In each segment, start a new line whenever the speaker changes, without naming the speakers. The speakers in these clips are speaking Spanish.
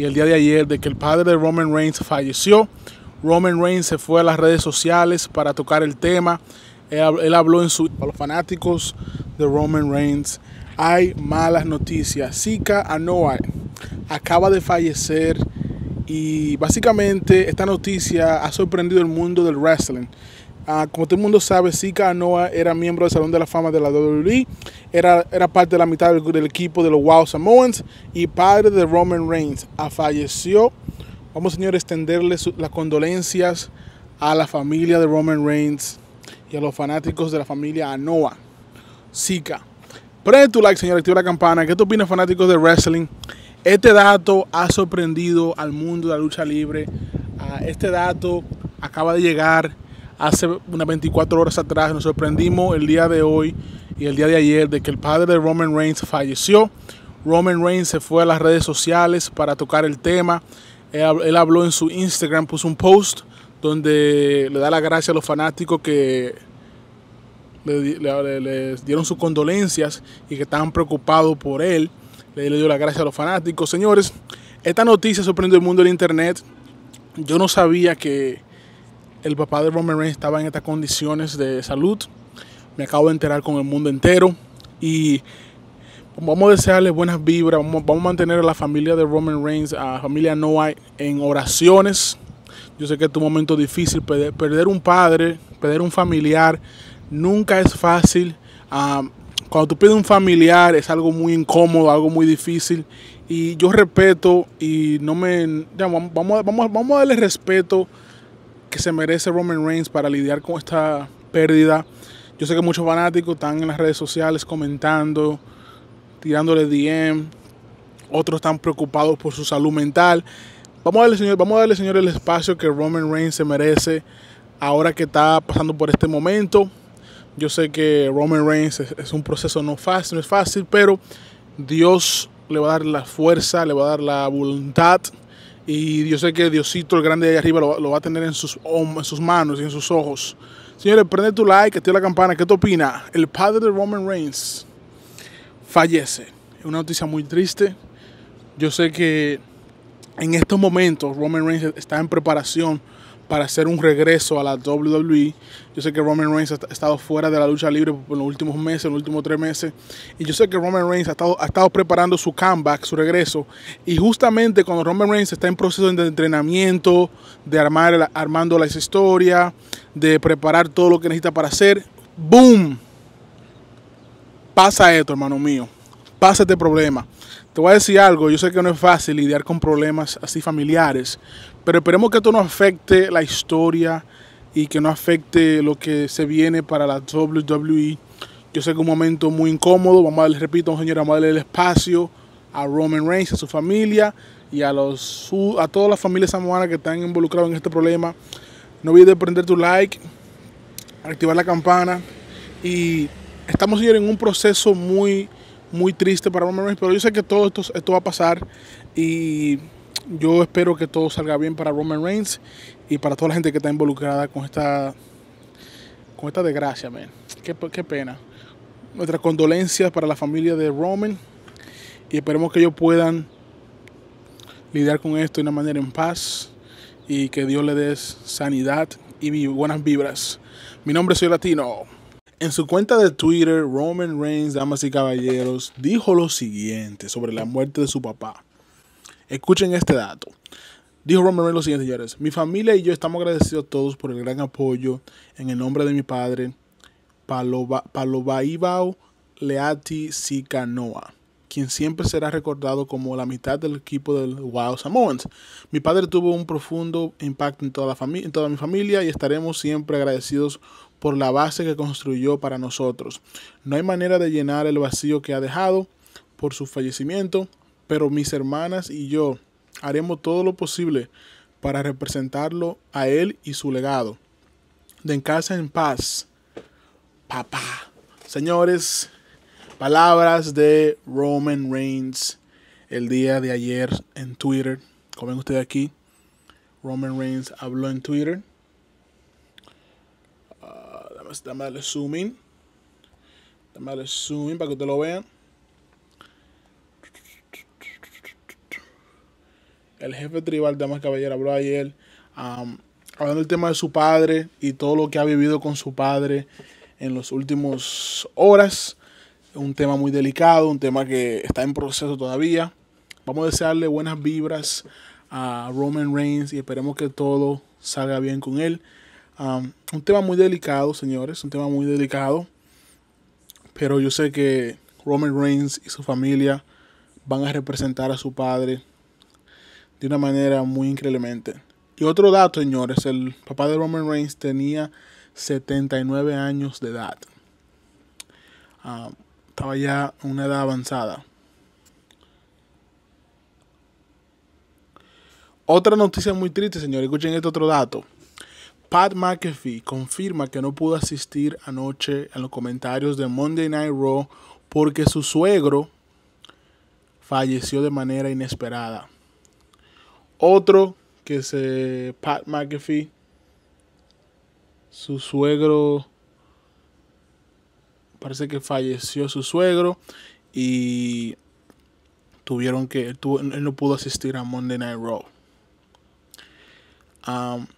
y el día de ayer de que el padre de Roman Reigns falleció. Roman Reigns se fue a las redes sociales para tocar el tema. Él, habló en su, a los fanáticos de Roman Reigns. Hay malas noticias. Sika Anoa acaba de fallecer y básicamente esta noticia ha sorprendido el mundo del wrestling. Ah, como todo el mundo sabe, Sika Anoa era miembro del Salón de la Fama de la WWE, era, era parte de la mitad del, equipo de los Wow Samoans y padre de Roman Reigns. Ah, falleció. Vamos, señor, a extenderle las condolencias a la familia de Roman Reigns y a los fanáticos de la familia Anoa, Sika, Prende tu like, señor, activa la campana. ¿Qué te opinas, fanáticos de wrestling? Este dato ha sorprendido al mundo de la lucha libre. Ah, este dato acaba de llegar hace unas 24 horas atrás. Nos sorprendimos el día de hoy y el día de ayer de que el padre de Roman Reigns falleció. Roman Reigns se fue a las redes sociales para tocar el tema. Él, habló en su Instagram, puso un post donde le da la gracia a los fanáticos que les le, dieron sus condolencias y que estaban preocupados por él. Le, dio la gracia a los fanáticos. Señores, esta noticia sorprendió el mundo del Internet. Yo no sabía que el papá de Roman Reigns estaba en estas condiciones de salud. Me acabo de enterar con el mundo entero. Y vamos a desearle buenas vibras. Vamos, a mantener a la familia de Roman Reigns, a la familia Noah, en oraciones. Yo sé que es un momento difícil. Perder, un padre, perder un familiar, nunca es fácil. Ah, cuando tú pierdes un familiar es algo muy incómodo, algo muy difícil. Y yo respeto y no me. vamos, vamos, vamos a darle respeto que se merece Roman Reigns para lidiar con esta pérdida. Yo sé que muchos fanáticos están en las redes sociales comentando, tirándole DM. Otros están preocupados por su salud mental. Vamos a darle, señor, vamos a darle, señor, el espacio que Roman Reigns se merece ahora que está pasando por este momento. Yo sé que Roman Reigns es, es un proceso no fácil, no es fácil, pero Dios le va a dar la fuerza, le va a dar la voluntad y yo sé que Diosito, el grande de allá arriba, lo, va a tener en sus, en sus manos y en sus ojos. Señores, prende tu like, activa la campana. ¿Qué te opina? El padre de Roman Reigns fallece. Es una noticia muy triste. Yo sé que en estos momentos Roman Reigns está en preparación para hacer un regreso a la WWE. Yo sé que Roman Reigns ha estado fuera de la lucha libre por los últimos meses, en los últimos tres meses. Y yo sé que Roman Reigns ha estado, ha estado preparando su comeback, su regreso. Y justamente cuando Roman Reigns está en proceso de entrenamiento, de armar, armando la historia... de preparar todo lo que necesita para hacer, ¡boom! Pasa esto, hermano mío. Pasa este problema. Te voy a decir algo, yo sé que no es fácil lidiar con problemas así familiares, pero esperemos que esto no afecte la historia y que no afecte lo que se viene para la WWE. Yo sé que es un momento muy incómodo, vamos a darle, repito, señor, vamos a darle el espacio a Roman Reigns, a su familia y a, los, a todas las familias samoanas que están involucradas en este problema. No olvides prender tu like, activar la campana y estamos, en un proceso muy muy triste para Roman Reigns, pero yo sé que todo esto, esto va a pasar y yo espero que todo salga bien para Roman Reigns y para toda la gente que está involucrada con esta con esta desgracia, que Qué, qué pena. Nuestras condolencias para la familia de Roman y esperemos que ellos puedan lidiar con esto de una manera en paz y que Dios le des sanidad y buenas vibras. Mi nombre soy Latino. En su cuenta de Twitter, Roman Reigns, damas y caballeros, dijo lo siguiente sobre la muerte de su papá. Escuchen este dato. Dijo Roman Reigns lo siguiente, señores. Mi familia y yo estamos agradecidos a todos por el gran apoyo en el nombre de mi padre, Palobaibao Leati Sicanoa, quien siempre será recordado como la mitad del equipo del Wild Samoans. Mi padre tuvo un profundo impacto en toda, la en toda mi familia y estaremos siempre agradecidos por la base que construyó para nosotros. No hay manera de llenar el vacío que ha dejado por su fallecimiento, pero mis hermanas y yo haremos todo lo posible para representarlo a él y su legado. De en casa en paz, papá. Señores, palabras de Roman Reigns el día de ayer en Twitter. Como ven ustedes aquí, Roman Reigns habló en Twitter Vamos dame el zoom in. para que ustedes lo vean. El jefe tribal, damas caballero, habló ayer um, hablando del tema de su padre y todo lo que ha vivido con su padre en las últimas horas. Un tema muy delicado, un tema que está en proceso todavía. Vamos a desearle buenas vibras a Roman Reigns y esperemos que todo salga bien con él un tema muy delicado, señores, un tema muy delicado. Pero yo sé que Roman Reigns y su familia van a representar a su padre de una manera muy increíblemente. Y otro dato, señores, el papá de Roman Reigns tenía 79 años de edad. estaba ya en una edad avanzada. Otra noticia muy triste, señores. Escuchen este otro dato. Pat McAfee confirma que no pudo asistir anoche en los comentarios de Monday Night Raw porque su suegro falleció de manera inesperada. Otro que se Pat McAfee su suegro parece que falleció su suegro y tuvieron que él, no pudo asistir a Monday Night Raw. Um,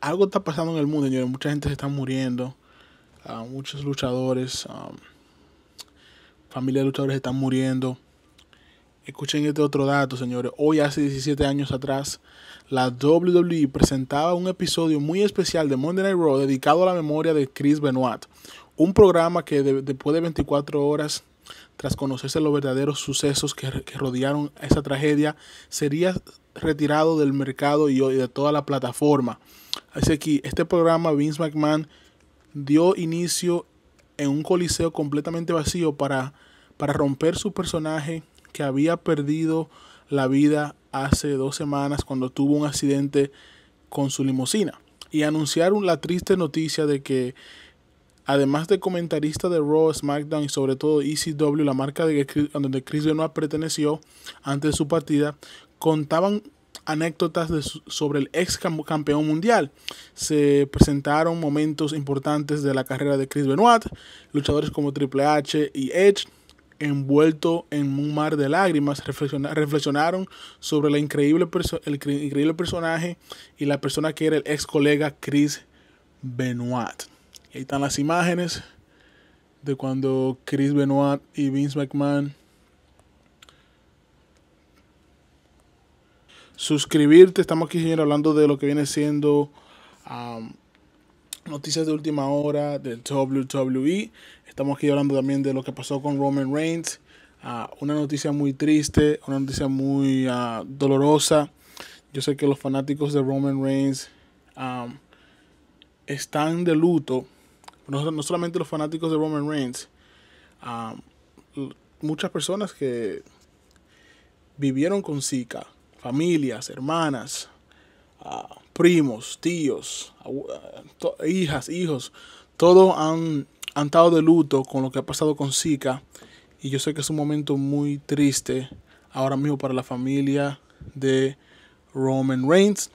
algo está pasando en el mundo, señores. Mucha gente se está muriendo. Ah, muchos luchadores, um, familia de luchadores están muriendo. Escuchen este otro dato, señores. Hoy, hace 17 años atrás, la WWE presentaba un episodio muy especial de Monday Night Raw dedicado a la memoria de Chris Benoit. Un programa que después de 24 horas tras conocerse los verdaderos sucesos que, rodearon esa tragedia, sería retirado del mercado y de toda la plataforma. Así que este programa Vince McMahon dio inicio en un coliseo completamente vacío para, para romper su personaje que había perdido la vida hace dos semanas cuando tuvo un accidente con su limusina y anunciaron la triste noticia de que Además de comentarista de Raw, SmackDown y sobre todo ECW, la marca a donde Chris Benoit perteneció antes de su partida, contaban anécdotas sobre el ex campeón mundial. Se presentaron momentos importantes de la carrera de Chris Benoit, luchadores como Triple H y Edge, envuelto en un mar de lágrimas, reflexionaron sobre la increíble el increíble personaje y la persona que era el ex colega Chris Benoit. Ahí están las imágenes de cuando Chris Benoit y Vince McMahon. Suscribirte, estamos aquí señor, hablando de lo que viene siendo um, noticias de última hora del WWE. Estamos aquí hablando también de lo que pasó con Roman Reigns. Uh, una noticia muy triste, una noticia muy uh, dolorosa. Yo sé que los fanáticos de Roman Reigns um, están de luto no, solamente los fanáticos de Roman Reigns, um, muchas personas que vivieron con Zika, familias, hermanas, uh, primos, tíos, uh, hijas, hijos, todos han, han estado de luto con lo que ha pasado con Zika. Y yo sé que es un momento muy triste ahora mismo para la familia de Roman Reigns.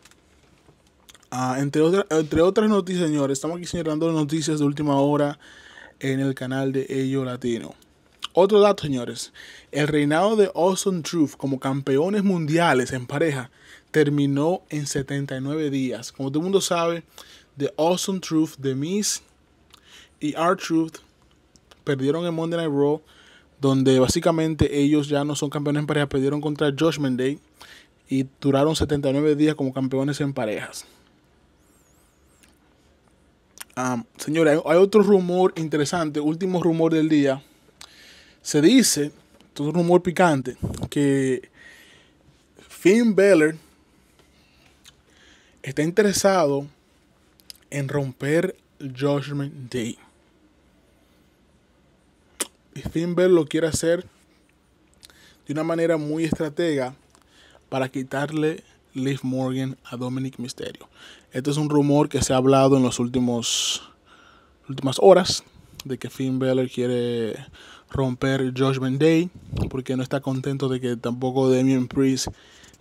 Ah, entre, entre otras noticias, señores, estamos aquí señalando noticias de última hora en el canal de Ello Latino. Otro dato, señores, el reinado de Awesome Truth como campeones mundiales en pareja terminó en 79 días. Como todo el mundo sabe, The Awesome Truth, The Miss y R-Truth perdieron en Monday Night Raw, donde básicamente ellos ya no son campeones en pareja, perdieron contra Judgment Day y duraron 79 días como campeones en parejas. Ah, Señora, hay, otro rumor interesante, último rumor del día. Se dice, es un rumor picante, que Finn Balor está interesado en romper Judgment Day. Y Finn Balor lo quiere hacer de una manera muy estratega para quitarle Liv Morgan a Dominic Mysterio. Este es un rumor que se ha hablado en las últimas horas de que Finn Balor quiere romper Judgment Day porque no está contento de que tampoco Damien Priest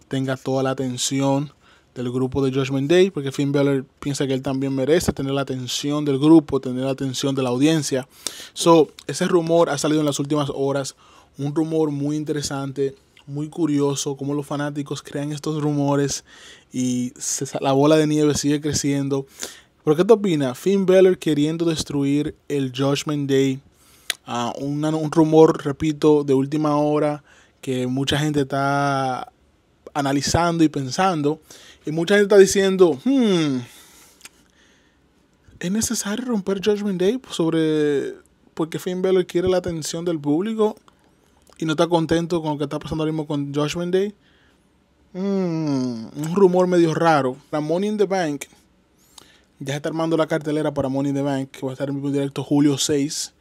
tenga toda la atención del grupo de Judgment Day porque Finn Balor piensa que él también merece tener la atención del grupo, tener la atención de la audiencia. So, ese rumor ha salido en las últimas horas, un rumor muy interesante muy curioso cómo los fanáticos crean estos rumores y la bola de nieve sigue creciendo. ¿Pero qué te opina? Finn Balor queriendo destruir el Judgment Day. Ah, un rumor, repito, de última hora que mucha gente está analizando y pensando. Y mucha gente está diciendo, hmm, ¿es necesario romper Judgment Day sobre porque Finn Balor quiere la atención del público? y no está contento con lo que está pasando ahora mismo con Josh Day. Mm, un rumor medio raro. para Money in the Bank. Ya está armando la cartelera para Money in the Bank, que va a estar en vivo directo julio 6.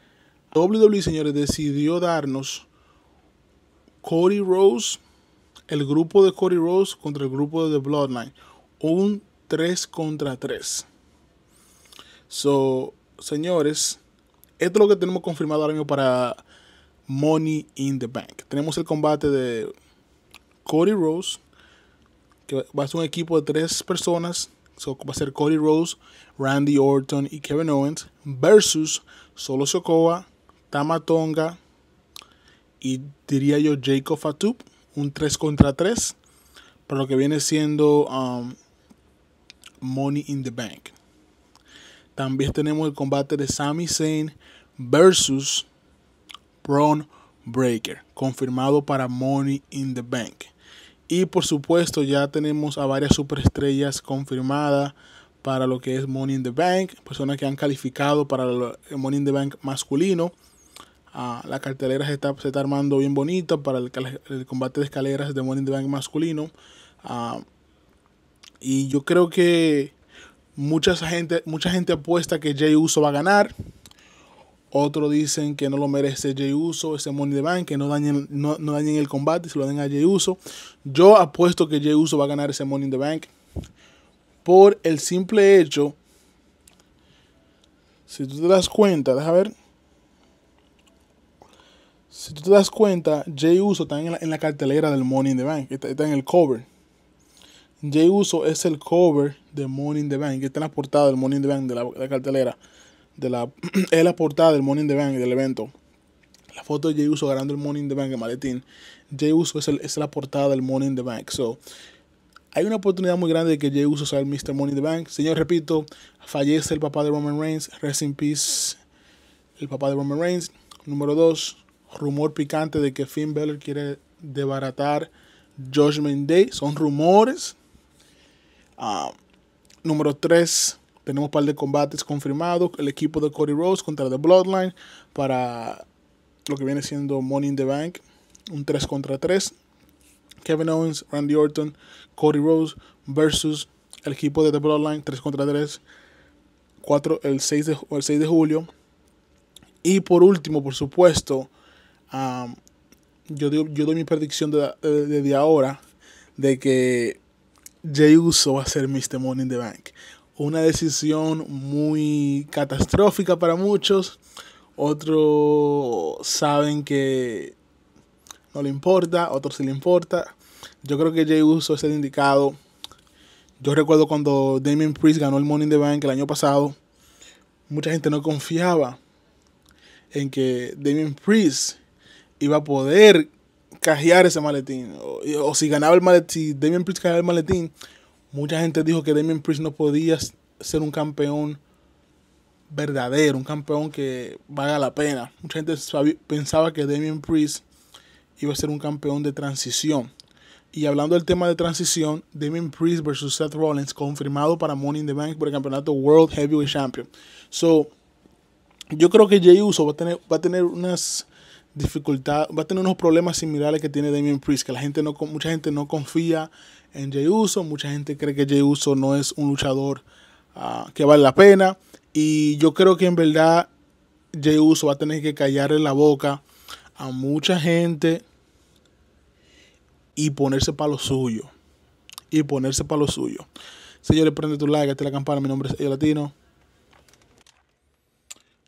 WWE, señores, decidió darnos Cody Rose, el grupo de Cody Rose contra el grupo de The Bloodline. Un 3 contra 3. So, señores, esto es lo que tenemos confirmado ahora mismo para Money in the Bank. Tenemos el combate de Cody Rose, que va a ser un equipo de tres personas. va a ser Cody Rose, Randy Orton y Kevin Owens versus Solo Sokoa, Tama Tonga y diría yo Jacob Atub. Un 3 contra 3 para lo que viene siendo um, Money in the Bank. También tenemos el combate de Sami Zayn versus Braun Breaker, confirmado para Money in the Bank. Y por supuesto ya tenemos a varias superestrellas confirmadas para lo que es Money in the Bank, personas que han calificado para el Money in the Bank masculino. Ah, la cartelera se está, armando bien bonita para el, combate de escaleras de Money in the Bank masculino. Ah, y yo creo que mucha gente, mucha gente apuesta que Jay Uso va a ganar. Otros dicen que no lo merece Jay Uso, ese Money the Bank, que no dañen, no, el combate, si lo den a Jay Uso. Yo apuesto que Jay Uso va a ganar ese Money in the Bank por el simple hecho, si tú te das cuenta, deja ver, si tú te das cuenta, Jay Uso está en la, cartelera del Money in the Bank, está, en el cover. Jay Uso es el cover de Money in the Bank, está en la portada del Money in the Bank de la cartelera la, es la portada del Morning the Bank, del evento. La foto de Jay Uso ganando el Morning the Bank en maletín. Jay Uso es, la portada del Morning the Bank. So, hay una oportunidad muy grande de que Jay Uso sea el Mr. Money in the Bank. Señor, repito, fallece el papá de Roman Reigns. Rest in peace, el papá de Roman Reigns. Número 2, rumor picante de que Finn Balor quiere debaratar Judgment Day. Son rumores. Ah, número 3, tenemos un par de combates confirmados. El equipo de Cody Rose contra The Bloodline para lo que viene siendo Money in the Bank. Un 3 contra 3. Kevin Owens, Randy Orton, Cody Rose versus el equipo de The Bloodline 3 contra 3. 4, el, 6 de, el 6 de julio. Y por último, por supuesto, yo, doy, yo mi predicción desde de, ahora de que Jey Uso va a ser Mr. Money in the Bank una decisión muy catastrófica para muchos, otros saben que no le importa, otros sí le importa. Yo creo que Jay Uso es el indicado. Yo recuerdo cuando Damien Priest ganó el Money in the Bank el año pasado, mucha gente no confiaba en que Damien Priest iba a poder cajear ese maletín. O, si ganaba el maletín, si Damien Priest ganaba el maletín, Mucha gente dijo que Damien Priest no podía ser un campeón verdadero, un campeón que valga la pena. Mucha gente pensaba que Damien Priest iba a ser un campeón de transición. Y hablando del tema de transición, Damien Priest versus Seth Rollins confirmado para Money in the Bank por el campeonato World Heavyweight Champion. So, yo creo que Jey Uso va a tener, va a tener unas dificultad, va a tener unos problemas similares que tiene Damien Priest, que la gente no, mucha gente no confía en Jey Uso, mucha gente cree que Jey Uso no es un luchador ah, que vale la pena, y yo creo que en verdad Jey Uso va a tener que callarle la boca a mucha gente y ponerse para lo suyo, y ponerse para lo suyo. Señores, prende tu like, hasta la campana, mi nombre es el Latino.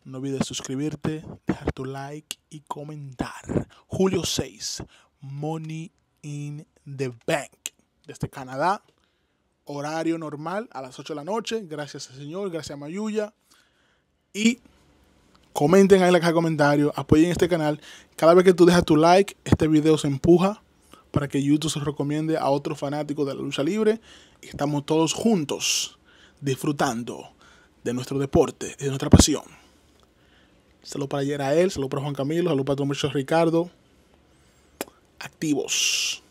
No olvides suscribirte, dejar tu like y comentar. Julio 6, Money in the Bank. Desde Canadá, horario normal a las 8 de la noche. Gracias al Señor, gracias a Mayuya. Y comenten ahí en la caja de comentarios, apoyen este canal. Cada vez que tú dejas tu like, este video se empuja para que YouTube se recomiende a otros fanáticos de la lucha libre. estamos todos juntos disfrutando de nuestro deporte, de nuestra pasión. Saludos para ayer a él, saludos para Juan Camilo, saludos para Don Ricardo. Activos.